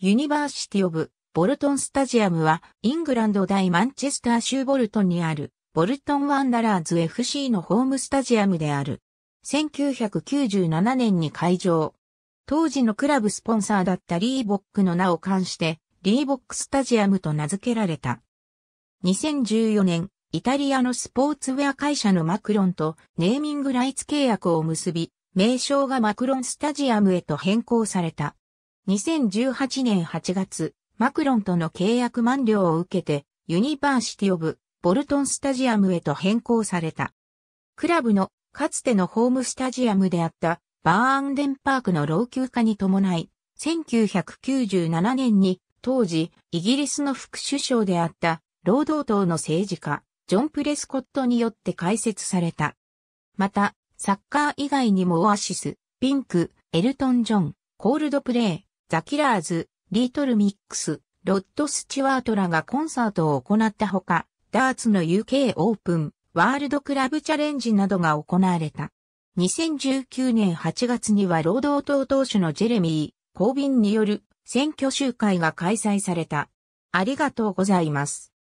ユニバーシティオブ・ボルトンスタジアムは、イングランド大マンチェスター州ボルトンにある、ボルトンワンダラーズ FC のホームスタジアムである。1997年に開場。当時のクラブスポンサーだったリーボックの名を冠して、リーボックスタジアムと名付けられた。2014年、イタリアのスポーツウェア会社のマクロンとネーミングライツ契約を結び、名称がマクロンスタジアムへと変更された。2018年8月、マクロンとの契約満了を受けて、ユニバーシティオブ、ボルトンスタジアムへと変更された。クラブの、かつてのホームスタジアムであった、バーンデンパークの老朽化に伴い、1997年に、当時、イギリスの副首相であった、労働党の政治家、ジョン・プレスコットによって開設された。また、サッカー以外にもオアシス、ピンク、エルトン・ジョン、コールドプレイ、ザ・キラーズ、リートル・ミックス、ロッド・スチュワートらがコンサートを行ったほか、ダーツの UK オープン、ワールドクラブチャレンジなどが行われた。2019年8月には労働党党首のジェレミー・コービンによる選挙集会が開催された。ありがとうございます。